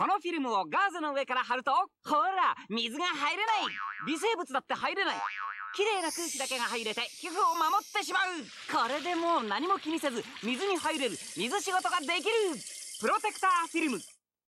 このフィルムをガーゼの上から貼ると、ほら、水が入れない微生物だって入れない綺麗な空気だけが入れて皮膚を守ってしまうこれでもう何も気にせず水に入れる水仕事ができるプロテクターフィルム